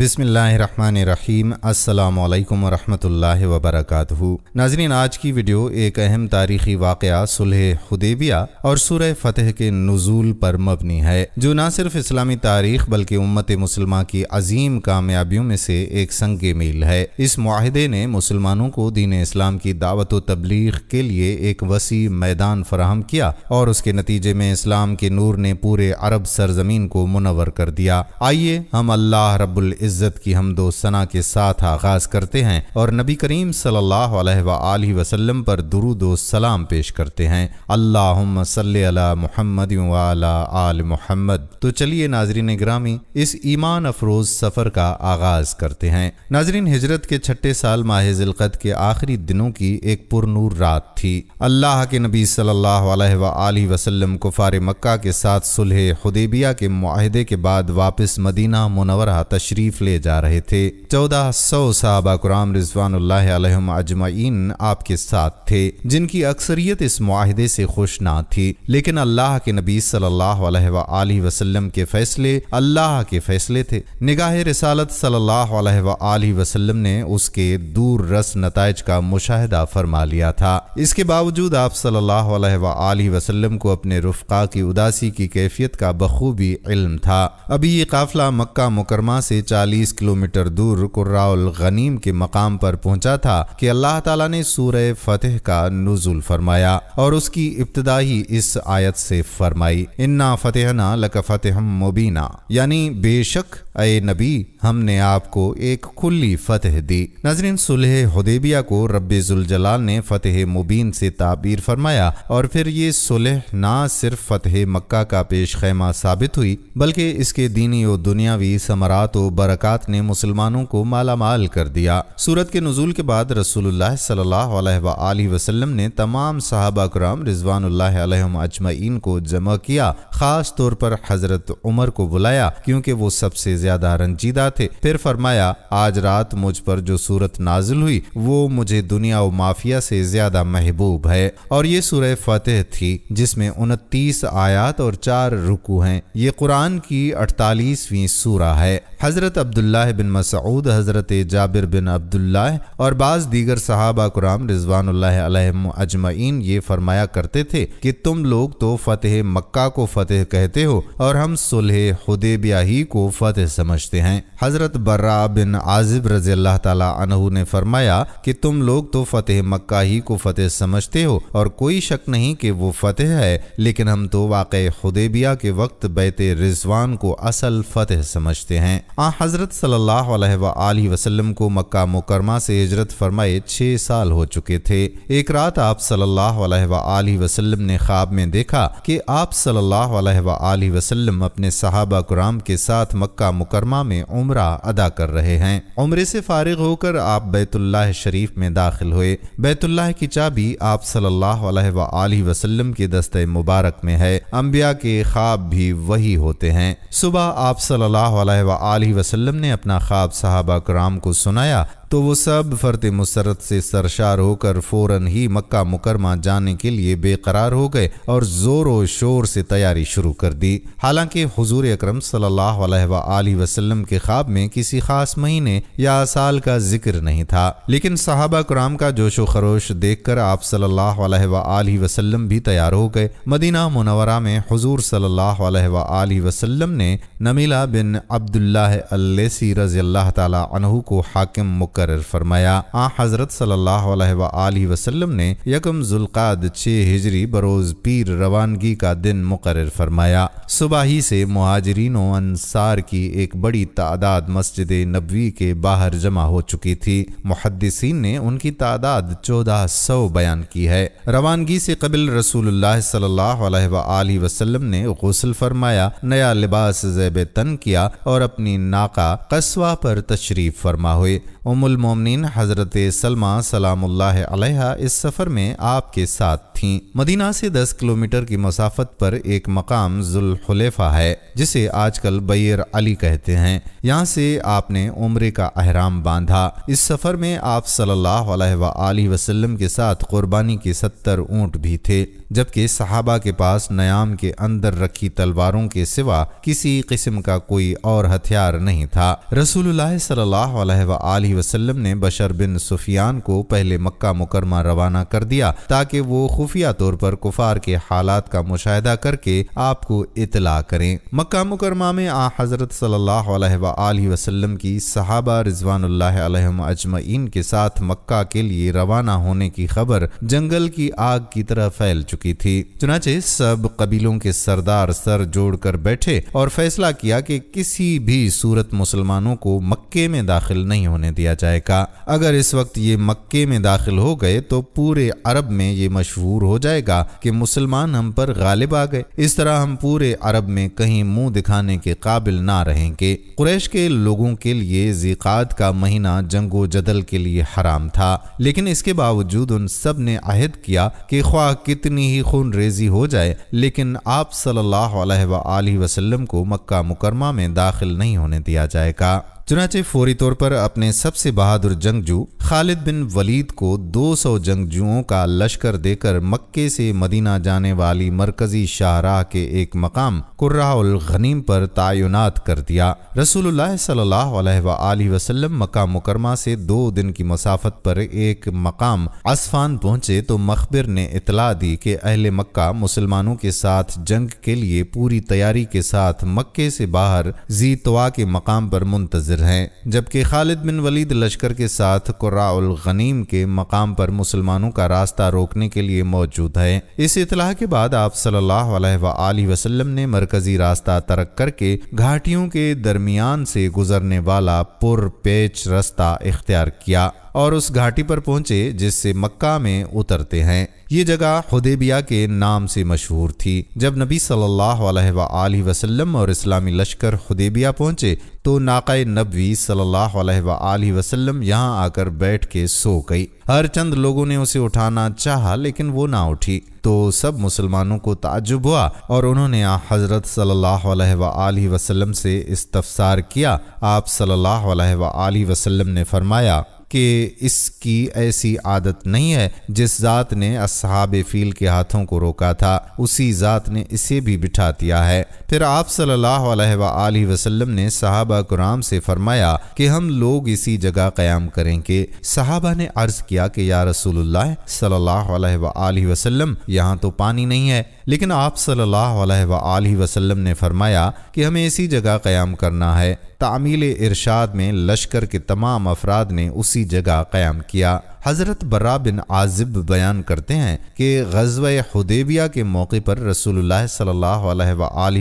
बिसमीम् अल्लाम वरहमल वबरक नाजरीन आज की वीडियो एक अहम तारीखी वाक़ सुलह हदेबिया और सुरह फ़तेह के नज़ूल पर मबनी है जो न सिर्फ इस्लामी तारीख बल्कि उम्मत मुसलमान की अजीम कामयाबियों में से एक संग मील है इस माहदे ने मुसलमानों को दीन इस्लाम की दावत तबलीग के लिए एक वसी मैदान फराहम किया और उसके नतीजे में इस्लाम के नूर ने पूरे अरब सरजमीन को मुनवर कर दिया आइए हम अल्लाह रब इज़्ज़त की हम दो सना के साथ आगाज़ करते हैं और नबी करीम सल्लल्लाहु अलैहि वसल्लम पर दुरुदो सलाम पेश करते हैं अल्लाह सल्ली अला मुहम्मद आल मोहम्मद तो चलिए नाजरीन ग्रामी इस ईमान अफरोज़ सफ़र का आगाज़ करते हैं नाजरीन हिजरत के छठे साल माह जिलकत के आखिरी दिनों की एक पुरनूर रात थी अल्लाह के नबी सल्ला वसलम वसल्लम कुफार मक्का के साथ सुलह हुदेबिया के माहदे के बाद वापस मदीना मुनवरा तशरीफ तशरीफ ले जा रहे थे चौदह सौ साहबा कुराम रिजवान अजमाइन आपके साथ थे जिनकी अक्सरियत इस माहदे से खुश ना थी लेकिन अल्लाह के नबी सल्ला वसलम के फैसले अल्लाह के फैसले थे निगाह रसालत सल्ला वसलम ने उसके दूर रस नतज का मुशाहिदा फरमा लिया था इसके बावजूद आप सल्ला वसलम को अपने रुफका की उदासी की कैफियत का बखूबी इल्म था अभी ये काफिला मक्का मुकरमा से चार चालीस किलोमीटर दूर कुर्राउल गनीम के मकाम पर पहुंचा था कि अल्लाह ताला ने सूर फतेह का नजुल फरमाया और उसकी इब्तदाई इस आयत से फरमाई इन्ना फतेहना लक फतेह मुबीना यानी बेशक अय नबी हमने आपको एक खुली फतेह दी नजरिन सुलह हदेबिया को रब्जुलजलाल ने फतेह मुबीन से ताबीर फरमाया और फिर ये सुलह ना सिर्फ फतेह मक्का का पेश खैमा साबित हुई बल्कि इसके दीनी और दुनियावी समरात और बरकत ने मुसलमानों को मालामाल कर दिया सूरत के नजूल के बाद रसूल सल्लल्लाहु ने तमाम साहबा कराम रिजवान अजमैन को जमा किया ख़ास तौर पर हज़रत उमर को बुलाया क्योंकि वो सबसे ज़्यादा रंजीदा थे फिर फरमाया आज रात मुझ पर जो सूरत नाजिल हुई वो मुझे दुनिया व माफिया से ज़्यादा महबूब है और ये सूरह फतेह थी जिसमें उनतीस आयात और चार रुकू हैं ये कुरान की अड़तालीसवीं सूरा है हज़रत हज़रत अब्दुल्ला बिन मसऊद हज़रत जाबिर बिन अब्दुल्ला और बाज़ दीगर सहाबा कुराम रिजवान अजमैन ये फरमाया करते थे कि तुम लोग तो फतेह मक्का को फतेह कहते हो और हम सुलह हुदेबिया ही को फतेह समझते हैं हज़रत बर्रा बिन आजिब रजी अल्लाह तहु ने फरमाया कि तुम लोग तो फतेह मक्का ही को फतेह समझते हो और कोई शक नहीं कि वो फतेह है लेकिन हम तो वाक़ हुदेबिया के वक्त बैत रिजवान को असल फतेह समझते हैं हज़रत सल्ला अलैहि को मक्का मुकरमा से हजरत फरमाए छः साल हो चुके थे एक रात आप सल्ला अलैहि ने ख्वाब में देखा कि आप सल्ला अलैहि अपने सहाबा कुराम के साथ मक्का मुकरमा में उम्र अदा कर रहे हैं उम्र से फारिग होकर आप बैतुल्ला शरीफ में दाखिल हुए बैतुल्लाह की चाबी आप सल्ला वसलम के दस्ते मुबारक में है अम्बिया के ख्वाब भी वही होते हैं सुबह आप सल्ला वसल्लम ने अपना ख्वाब साहबा कराम को सुनाया तो वो सब फर्त मुसरत से सरशार होकर फ़ौरन ही मक्का मुकरमा जाने के लिए बेकरार हो गए और ज़ोर व शोर से तैयारी शुरू कर दी हालांकि हजूर अक्रम सल्लल्लाहु अलैहि वसल्लम के ख्वाब में किसी खास महीने या साल का जिक्र नहीं था लेकिन सहाबा कराम का जोश व खरोश देख कर आप सल्लल्लाहु अलैहि वसल्लम भी तैयार हो गए मदीना मुनवरा में हजूर सल्लल्लाहु अलैहि वसल्लम ने नमीला बिन अब्दुल्ला रजी अल्लाह तला को हाकिम मुकर मुकर फरमाया आ हज़रत सल्लल्लाहु वसलम ने यकम जुल्क़ाद छः हिजरी बरोज़ पीर रवानगी का दिन मुकर फरमाया सुबह ही से महाजरीन अनसार की एक बड़ी तादाद मस्जिद नबवी के बाहर जमा हो चुकी थी मुहदसिन ने उनकी तादाद चौदह सौ बयान की है रवानगी से कबिल रसूल सल्लल्लाहु अलैहि ने गसल फरमाया नया लिबास जैब तन किया और अपनी नाका कस्बा पर तशरीफ़ फरमा हुए उमुल उम्मिन हज़रत सलमा सलामुल्लाह इस सफ़र में आपके साथ थीं मदीना से 10 किलोमीटर की मसाफत पर एक मकाम जुल्हुलेफा है जिसे आजकल बैर अली कहते हैं यहाँ से आपने उम्र का अहराम बांधा इस सफ़र में आप सल्लाह अलैहि वसल्लम के साथ क़ुरबानी के सत्तर ऊँट भी थे जबकि सहाबा के पास नयाम के अंदर रखी तलवारों के सिवा किसी किस्म का कोई और हथियार नहीं था रसूल सल्लल्लाहु वसल्लम ने बशर बिन सुफियान को पहले मक्का मुकरमा रवाना कर दिया ताकि वो खुफिया तौर पर कुफार के हालात का मुशाह करके आपको इतला करें मक्का मुकरमा में आ हज़रत सल्लल्लाहु वसल्लम की सहाबा रिजवान अजमीन के साथ मक्का के लिए रवाना होने की खबर जंगल की आग की तरह फैल चुकी चुकी थी चुनाचे सब कबीलों के सरदार सर जोड़कर बैठे और फैसला किया कि किसी भी सूरत मुसलमानों को मक्के में दाखिल नहीं होने दिया जाएगा अगर इस वक्त ये मक्के में दाखिल हो गए तो पूरे अरब में ये मशहूर हो जाएगा कि मुसलमान हम पर गालिब आ गए इस तरह हम पूरे अरब में कहीं मुंह दिखाने के काबिल ना रहेंगे कुरैश के लोगों के लिए जीकात का महीना जंगो जदल के लिए हराम था लेकिन इसके बावजूद उन सब ने अहद किया कि ख्वाह कितनी ही खून रेजी हो जाए लेकिन आप सल्लल्लाहु अलैहि वसल्लम को मक्का मुकरमा में दाखिल नहीं होने दिया जाएगा चुनाचे फौरी तौर पर अपने सबसे बहादुर जंगजू खालिद बिन वलीद को 200 जंगजुओं का लश्कर देकर मक्के से मदीना जाने वाली मरकजी शाहराह के एक मकाम कुर्राउल गनीम पर तैनात कर दिया रसूल सल्लल्लाहु वसल्लम मक्का मुकरमा से दो दिन की मसाफत पर एक मकाम असफान पहुंचे तो मखबिर ने इतला दी कि अहल मक्का मुसलमानों के साथ जंग के लिए पूरी तैयारी के साथ मक्के से बाहर जी के मकाम पर मुंतजर मुंतज़र हैं जबकि खालिद बिन वलीद लश्कर के साथ कुर्राउल गनीम के मकाम पर मुसलमानों का रास्ता रोकने के लिए मौजूद है इस इतलाह के बाद आप सल्लल्लाहु अलैहि वसल्लम ने मरकज़ी रास्ता तरक करके घाटियों के दरमियान से गुजरने वाला पुरपेच रास्ता इख्तियार किया और उस घाटी पर पहुंचे जिससे मक्का में उतरते हैं ये जगह हुदेबिया के नाम से मशहूर थी जब नबी सल्लल्लाहु अलैहि वसल्लम और इस्लामी लश्कर हदेबिया पहुंचे तो नाकाय नबी सल्लल्लाहु अलैहि वसल्लम यहाँ आकर बैठ के सो गई हर चंद लोगों ने उसे उठाना चाहा लेकिन वो ना उठी तो सब मुसलमानों को ताजुब हुआ और उन्होंने हज़रत सल्लल्लाहु अलैहि वसल्लम से इस्तफसार किया आप सल्लल्लाहु अलैहि वसल्लम ने फरमाया कि इसकी ऐसी आदत नहीं है जिस ज़ात ने असहाब फील के हाथों को रोका था उसी ज़ात ने इसे भी बिठा दिया है फिर आप सल्ला वसलम ने सहाबा कुराम से फरमाया कि हम लोग इसी जगह क्याम करेंगे साहबा ने अर्ज़ किया कि या रसूल सल्ला वसलम यहाँ तो पानी नहीं है लेकिन आप सल्ला वसलम ने फरमाया कि हमें इसी जगह क्याम करना है तामील इरशाद में लश्कर के तमाम अफराद ने उसी जगह क्याम किया हज़रत बर्रा बिन आजिब बयान करते हैं कि गजब हदेबिया के मौके पर रसूलुल्लाह सल्ला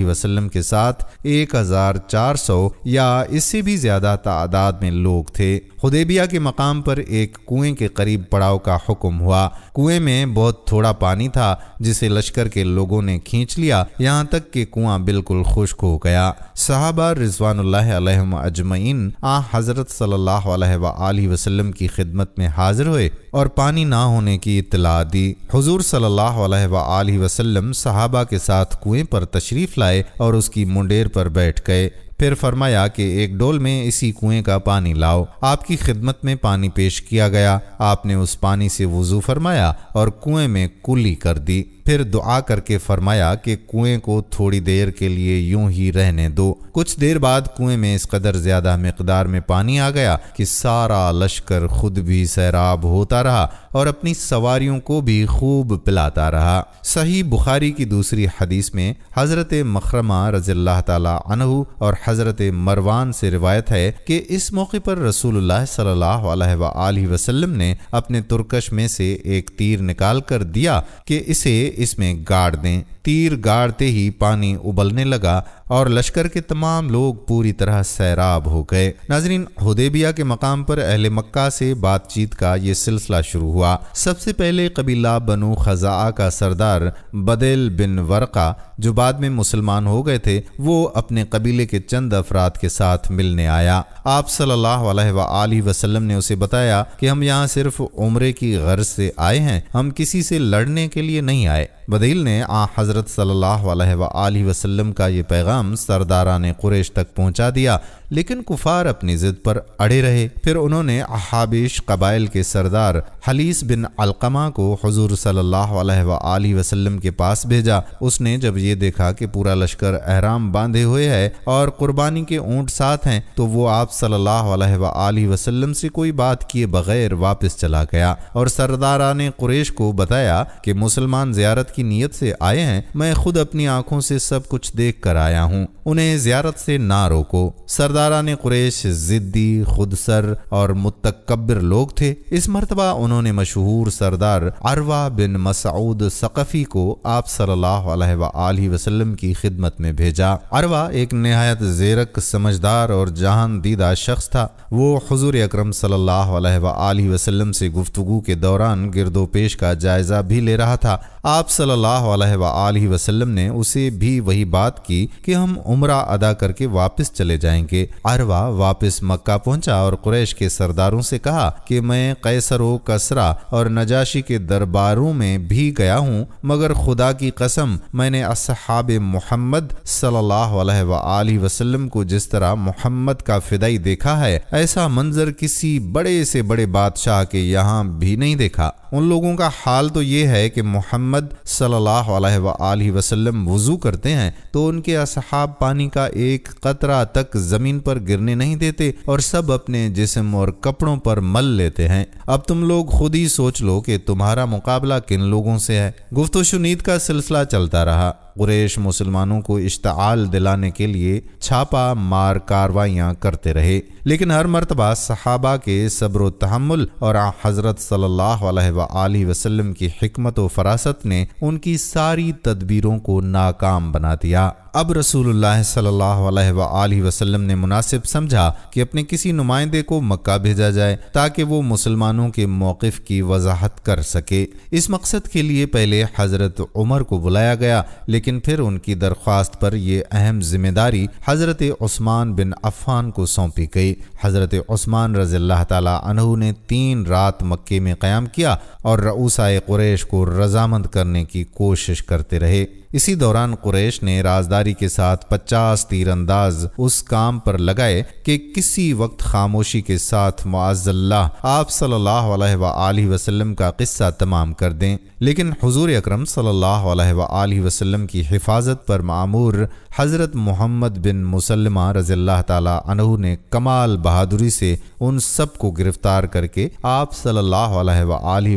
वसलम के साथ सौ या इससे भी ज़्यादा तादाद में लोग थे हदेबिया के मकाम पर एक कुएं के करीब पड़ाव का हुक्म हुआ कुएं में बहुत थोड़ा पानी था जिसे लश्कर के लोगों ने खींच लिया यहाँ तक कि कुआं बिल्कुल खुश्क हो गया साहबा रिजवान अजमैन आ हज़रत सल्लल्लाहु वसलम की खिदमत में हाजिर हुए और पानी ना होने की इतला दी हजूर सल्लल्लाहु वसल्लम सहाबा के साथ कुएं पर तशरीफ़ लाए और उसकी मुंडेर पर बैठ गए फिर फरमाया कि एक डोल में इसी कुएं का पानी लाओ आपकी खिदमत में पानी पेश किया गया आपने उस पानी से वज़ू फरमाया और कुएं में कुली कर दी फिर दुआ करके फरमाया कि कुएं को थोड़ी देर के लिए यूं ही रहने दो कुछ देर बाद कुएं में इस कदर ज्यादा मकदार में पानी आ गया कि सारा लश्कर खुद भी सैराब होता रहा और अपनी सवारियों को भी खूब पिलाता रहा सही बुखारी की दूसरी हदीस में हज़रत मखरमा रजील्ला तहु और हज़रत मरवान से रिवायत है कि इस मौके पर रसूल सल्ला वसलम ने अपने तुर्कश में से एक तीर निकाल कर दिया कि इसे इसमें गाड़ दें तीर गाड़ते ही पानी उबलने लगा और लश्कर के तमाम लोग पूरी तरह सैराब हो गए नाजरीन हदेबिया के मकाम पर अहल मक्का से बातचीत का ये सिलसिला शुरू हुआ सबसे पहले कबीला बनु खजा का सरदार बदेल बिन वरका जो बाद में मुसलमान हो गए थे वो अपने कबीले के चंद अफराद के साथ मिलने आया आप सल्ला वसलम ने उसे बताया कि हम यहाँ सिर्फ उम्र की गर्ज से आए हैं हम किसी से लड़ने के लिए नहीं आए बदेल ने आ हज़रत सल्लाह वसलम का ये पैगाम सरदारा ने कुरेश तक पहुंचा दिया लेकिन कुफार अपनी जिद पर अड़े रहे फिर उन्होंने अहाबिश कबाइल के सरदार हलीस बिन अलकमा को हजूर सल्ला वसलम के पास भेजा उसने जब ये देखा कि पूरा लश्कर अहराम बांधे हुए है और कुर्बानी के ऊँट साथ हैं तो वो आप सल्ला वसलम से कोई बात किए बगैर वापस चला गया और सरदारा ने कुरेश को बताया कि मुसलमान जियारत की नीयत से आए हैं मैं खुद अपनी आंखों से सब कुछ देख कर आया हूँ उन्हें जियारत से ना रोको सरदार ने कुरेश जिद्दी खुदसर और मुतकबर लोग थे इस मरतबा उन्होंने मशहूर सरदार अरवा बिन मसऊद सकफ़ी को आप सल्लल्लाहु वसलम की खिदमत में भेजा अरवा एक नहायत जेरक समझदार और जहान दीदा शख्स था वो हजूर अक्रम वसलम से गुफ्तु के दौरान गिरदो पेश का जायजा भी ले रहा था आप सल्लल्लाहु वसलम ने उसे भी वही बात की कि हम उम्र अदा करके वापस चले जाएंगे अरवा वापस मक्का पहुंचा और कुरैश के सरदारों से कहा कि मैं कैसर कसरा और नजाशी के दरबारों में भी गया हूँ मगर खुदा की कसम मैंने असहाब मोहम्मद वसल्लम को जिस तरह मोहम्मद का फिदाई देखा है ऐसा मंजर किसी बड़े से बड़े बादशाह के यहाँ भी नहीं देखा उन लोगों का हाल तो ये है कि मोहम्मद सल्लल्लाहु वसलम वज़ू करते हैं तो उनके असहाब पानी का एक कतरा तक ज़मीन पर गिरने नहीं देते और सब अपने जिस्म और कपड़ों पर मल लेते हैं अब तुम लोग खुद ही सोच लो कि तुम्हारा मुकाबला किन लोगों से है गुफ्त शुनीद का सिलसिला चलता रहा कुरेश मुसलमानों को इश्ताल दिलाने के लिए छापा मार कार्रवाइयाँ करते रहे लेकिन हर मरतबा सहाबा के सब्र तहमुल और हज़रत अलैहि वसल्लम की हमत व फरासत ने उनकी सारी तदबीरों को नाकाम बना दिया अब रसूल सल्लल्लाहु वसलम वसल्लम ने मुनासिब समझा कि अपने किसी नुमाइंदे को मक्का भेजा जाए ताकि वो मुसलमानों मुसलमानों के मौक़ की वजाहत कर सके इस मकसद के लिए पहले हज़रत उमर को बुलाया गया लेकिन फिर उनकी दरख्वास्त पर यह अहम जिम्मेदारी हज़रत उस्मान बिन अफ़ान को सौंपी गई हज़रत उस्मान रज़ील्ला तहु ने तीन रात मक्के में क़्याम किया और रऊसाए कुरेश को रजामंद करने की कोशिश करते रहे इसी दौरान कुरैश ने राजदारी के साथ पचास तीरंदाज उस काम पर लगाए कि किसी वक्त खामोशी के साथ मुआजल्ला आप सल्ला वसलम का किस्सा तमाम कर दें लेकिन हजूर अक्रम सल्ला वसलम की हिफाजत पर मामूर हज़रत मोहम्मद बिन मुसलमा रजील्ला तहु ने कमाल बहादुरी से उन सब को गिरफ्तार करके आप सल्ला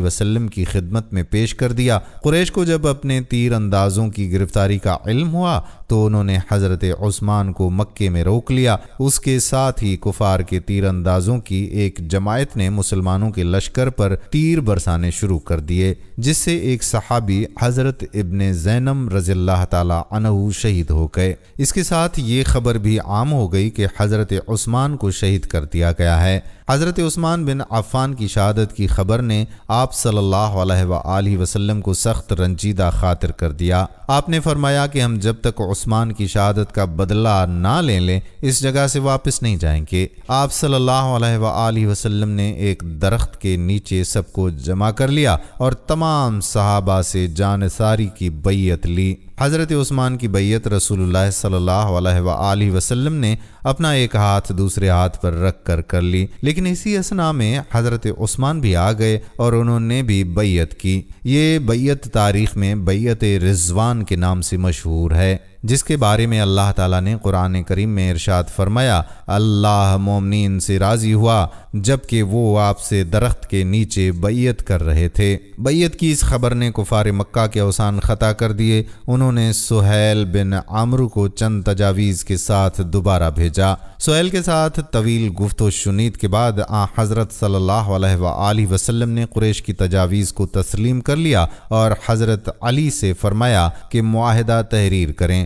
वसलम की खिदमत में पेश कर दिया कुरैश को जब अपने तीर अंदाजों की की गिरफ्तारी का इल्म हुआ तो उन्होंने हज़रत उस्मान को मक्के में रोक लिया उसके साथ ही कुफार के तीरंदाजों की एक जमायत ने मुसलमानों के लश्कर पर तीर बरसाने शुरू कर दिए जिससे एक सहाबी हज़रत इबन जैनम रजील्ला तहु शहीद हो गए इसके साथ ये खबर भी आम हो गई कि हज़रत उस्मान को शहीद कर दिया गया है हज़रत उस्मान बिन अफ़ान की शहादत की खबर ने आप सल्लल्लाहु वसलम को सख्त रंजीदा खातिर कर दिया आपने फरमाया कि हम जब तक उस्मान की शहादत का बदला ना ले लें इस जगह से वापस नहीं जाएंगे आप सल्लल्लाहु अलैहि वसल्लम ने एक दरख्त के नीचे सबको जमा कर लिया और तमाम सहाबा से जानसारी की बैत ली हज़रत उस्मान की बैत रसूलुल्लाह सल्लल्लाहु ने अपना एक हाथ दूसरे हाथ पर रख कर कर ली लेकिन इसी असना में हज़रत उस्मान भी आ गए और उन्होंने भी बैत की ये बैत तारीख़ में बैत रिजवान के नाम से मशहूर है जिसके बारे में अल्लाह ताला ने कुरान करीम में इरशाद फरमाया अल्लाह मोमिन से राज़ी हुआ जबकि वो आपसे दरख्त के नीचे बैत कर रहे थे बैत की इस खबर ने कुफार मक्का के अवसान ख़ता कर दिए उन्होंने सुहैल बिन आमरू को चंद तजावीज़ के साथ दोबारा भेजा सुहैल के साथ तवील गुफ्त शुनीद के बाद आ हज़रत सल्ला वसलम ने कुरेश की तजावीज़ को तस्लीम कर लिया और हज़रत अली से फ़रमाया कि माहदा तहरीर करें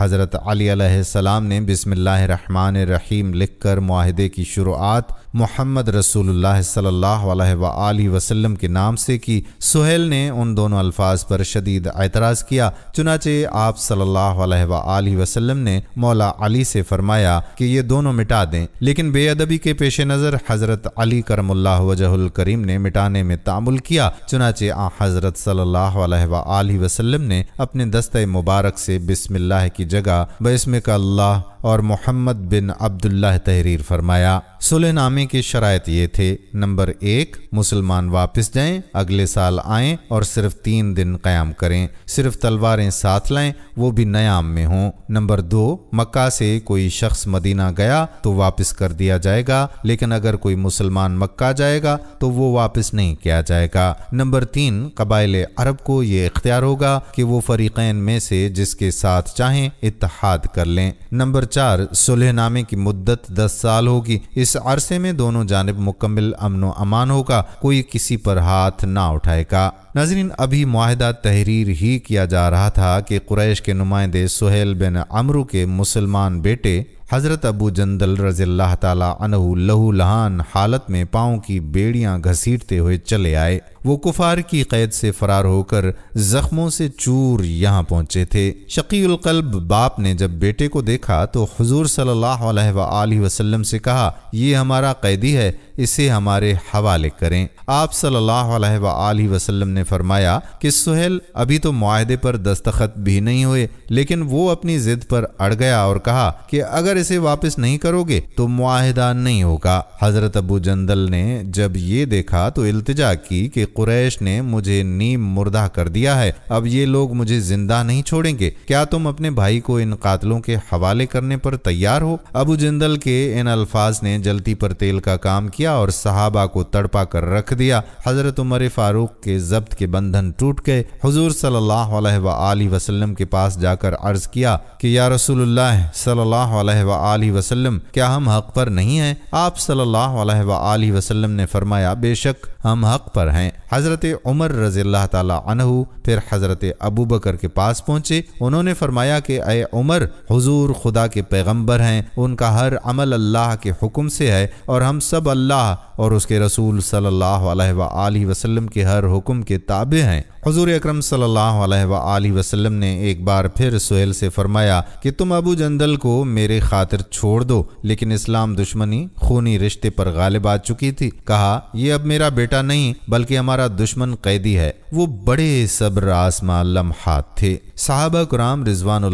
हज़रत ने सलाम ने बिसमीम लिखकर माहदे की शुरुआत मोहम्मद रसूल सल्ला वसलम के नाम से की सुहेल ने उन दोनों अल्फाज पर शदीद एतराज़ किया चुनाचे आप सल्ला वसलम ने मौला अली से फरमाया कि ये दोनों मिटा दें लेकिन बेअदबी के पेश नज़र हज़रत अली करमल्ला वजहल करीम ने मिटाने में तामुल किया चुनाचे आ हज़रत सल्ला वसलम ने अपने दस्त मुबारक से बिसमिल्ला की जगह बसमिक का अल्लाह और मोहम्मद बिन अब्दुल्ला तहरीर फरमाया सुलहनामे की शरात ये थे नंबर एक मुसलमान वापस जाएं अगले साल आएं और सिर्फ तीन दिन क़्याम करें सिर्फ तलवारें साथ लाएं वो भी नयाम में हों नंबर दो मक्का से कोई शख्स मदीना गया तो वापस कर दिया जाएगा लेकिन अगर कोई मुसलमान मक्का जाएगा तो वो वापस नहीं किया जाएगा नंबर तीन कबाइल अरब को ये इख्तियार होगा कि वो फरीकैन में से जिसके साथ चाहें इतहाद कर लें नंबर चार सुलहनामे की मुद्दत दस साल होगी इस अरसे में दोनों जानब मुकम्मल अमन अमान होगा कोई किसी पर हाथ ना उठाएगा नजरिन अभी माहदा तहरीर ही किया जा रहा था कि कुरैश के नुमाइंदे सुहेल बिन अमरू के मुसलमान बेटे हज़रत अबू जंदल रज़ील्ला तहू लहू लहान हालत में पाँव की बेड़ियाँ घसीटते हुए चले आए वो कुफार की कैद से फरार होकर ज़ख्मों से चूर यहाँ पहुँचे थे शकीलकल्ब बाप ने जब बेटे को देखा तो हजूर सल्ला वसलम से कहा ये हमारा कैदी है इसे हमारे हवाले करें आप सल्ला वसलम ने फरमाया कि सुहेल अभी तो माहदे पर दस्तखत भी नहीं हुए लेकिन वो अपनी ज़िद पर अड़ गया और कहा कि अगर इसे वापस नहीं करोगे तो मुआहदा नहीं होगा हजरत अबू जंदल ने जब ये देखा तो इल्तजा की कि कुरैश ने मुझे नीम मुर्दा कर दिया है अब ये लोग मुझे जिंदा नहीं छोड़ेंगे क्या तुम अपने भाई को इन कातलों के हवाले करने पर तैयार हो अबू जंदल के इन अल्फाज ने जलती पर तेल का काम किया और सहाबा को तड़पा कर रख दिया हजरत उमर फारूक के जब्त के बंधन टूट गए हजूर सल्लाह के पास जाकर अर्ज किया कि या रसूल सल्लाह वसल्लम क्या हम हक पर नहीं हैं आप सल्ला वसल्लम ने फरमाया बेशक हम हक पर हैं हज़रत उमर रजील्ला तहु फिर हज़रत अबू बकर के पास पहुँचे उन्होंने फरमाया कि अय उमर हजूर खुदा के पैगम्बर हैं उनका हर अमल अल्लाह के हुक्म से है और हम सब अल्लाह और उसके रसूल सल्ला वसलम के हर हुक्म के ताबे हैं हजूर अक्रम सल्ला वसलम ने एक बार फिर सुहेल से फरमाया कि तुम अबू जंदल को मेरे खातिर छोड़ दो लेकिन इस्लाम दुश्मनी खूनी रिश्ते पर गालिब आ चुकी थी कहा ये अब मेरा बेटा नहीं बल्कि हमारा दुश्मन कैदी है वो बड़े सब्र आसमा लम्हात थे साहबा कुराम रिजवान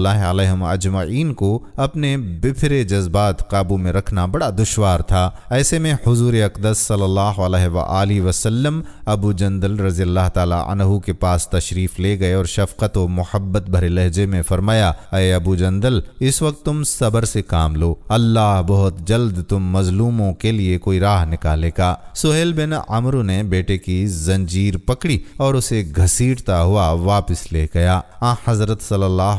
अजमाइन को अपने बिफरे जज्बात काबू में रखना बड़ा दुशवार था ऐसे में हजूर अकदस सल्लल्लाहु सल्ला वसल्लम अबू जंदल रज़ी अल्लाह तहु के पास तशरीफ़ ले गए और शफ़क़त व मोहब्बत भरे लहजे में फ़रमाया अय अबू जंदल इस वक्त तुम सबर से काम लो अल्लाह बहुत जल्द तुम मजलूमों के लिए कोई राह निकालेगा सुहेल बिन अमरू ने बेटे की जंजीर पकड़ी और उसे घसीटता हुआ वापस ले गया आ हज़रत सल्ला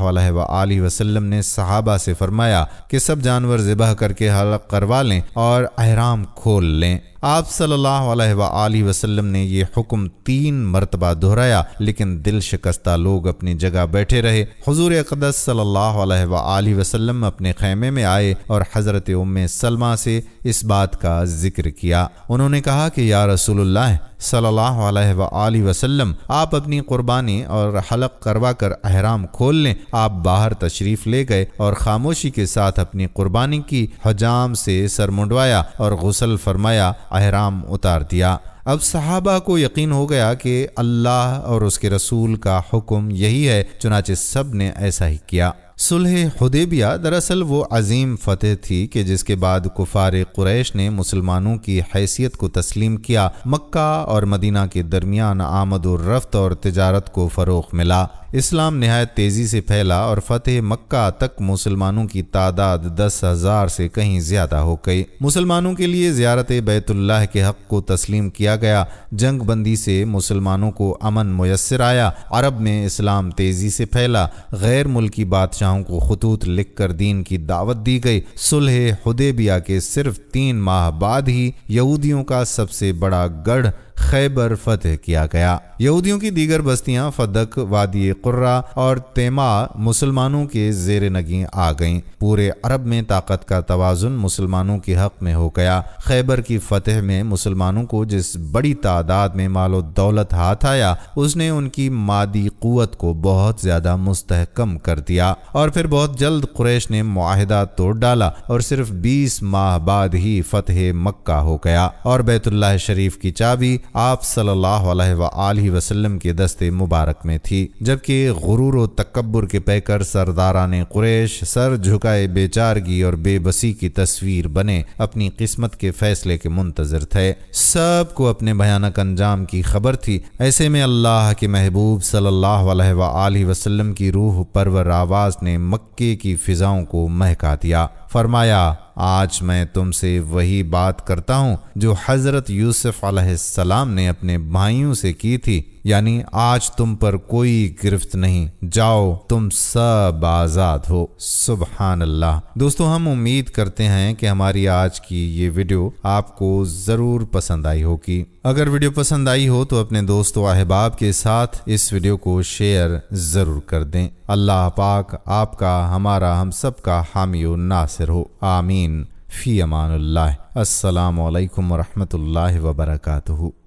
वसलम ने सहाबा से फरमाया कि सब जानवर ज़िबह करके हल करवा लें और अहराम खोल लें आप सल्लल्लाहु अलैहि वसल्लम ने ये हुक्म तीन मरतबा दोहराया लेकिन दिल शिकस्ता लोग अपनी जगह बैठे रहे हजूर अकदस सल्ला वसलम अपने खैमे में आए और हज़रत उम सलमा से इस बात का जिक्र किया उन्होंने कहा कि या रसूलुल्लाह सल्लल्लाहु अलैहि वसल्लम आप अपनी कुर्बानी और हलक करवा कर अहराम खोल लें आप बाहर तशरीफ़ ले गए और खामोशी के साथ अपनी कुर्बानी की हजाम से सर मुंडवाया और गसल फरमाया अहराम उतार दिया अब सहाबा को यकीन हो गया कि अल्लाह और उसके रसूल का हुक्म यही है चुनाचे सब ने ऐसा ही किया सुलह हदेबिया दरअसल वो अजीम फतेह थी कि जिसके बाद कुफार कुरैश ने मुसलमानों की हैसियत को तस्लीम किया मक्का और मदीना के दरमियान आमद और रफ्त और तजारत को फ़रोग मिला इस्लाम नहायत तेज़ी से फैला और फतेह मक्का तक मुसलमानों की तादाद दस हज़ार से कहीं ज़्यादा हो गई मुसलमानों के लिए ज़्यारत बैतुल्लाह के हक़ को तस्लीम किया गया जंग बंदी से मुसलमानों को अमन मैसर आया अरब में इस्लाम तेज़ी से फैला गैर मुल्की बादशाहों को खतूत लिख कर दीन की दावत दी गई सुलह हदेबिया के सिर्फ तीन माह बाद ही यहूदियों का सबसे बड़ा गढ़ खैबर फतेह किया गया यहूदियों की दीगर बस्तियां फदक वादी कुर्रा और तेमा मुसलमानों के जेर नगी आ गईं पूरे अरब में ताकत का तोज़ुन मुसलमानों के हक में हो गया खैबर की फतेह में मुसलमानों को जिस बड़ी तादाद में मालो दौलत हाथ आया उसने उनकी मादी कुत को बहुत ज़्यादा मुस्तहकम कर दिया और फिर बहुत जल्द कुरैश ने माहिदा तोड़ डाला और सिर्फ बीस माह बाद ही फतेह मक्का हो गया और बैतुल्ला शरीफ की चाबी आप सल्लल्लाहु वसलम के दस्ते मुबारक में थी जबकि गुरूर तकबर के पैकर सरदारा ने कुरेश सर झुकाए बेचारगी और बेबसी की तस्वीर बने अपनी किस्मत के फैसले के मुंतजर थे सबको अपने भयानक अंजाम की खबर थी ऐसे में अल्लाह के महबूब सल्लल्लाहु वसलम की रूह परवर आवाज़ ने मक्के की फिजाओं को महका दिया फरमाया आज मैं तुमसे वही बात करता हूँ जो हज़रत यूसुफ़ अलैहिस्सलाम ने अपने भाइयों से की थी यानी आज तुम पर कोई गिरफ्त नहीं जाओ तुम सब आज़ाद हो सुबह अल्लाह दोस्तों हम उम्मीद करते हैं कि हमारी आज की ये वीडियो आपको ज़रूर पसंद आई होगी अगर वीडियो पसंद आई हो तो अपने दोस्तों अहबाब के साथ इस वीडियो को शेयर ज़रूर कर दें अल्लाह पाक आपका हमारा हम सब का हामी नासिर हो आमीन फ़ी अमान अस्सलाम वालेकुम रहमतुल्लाहि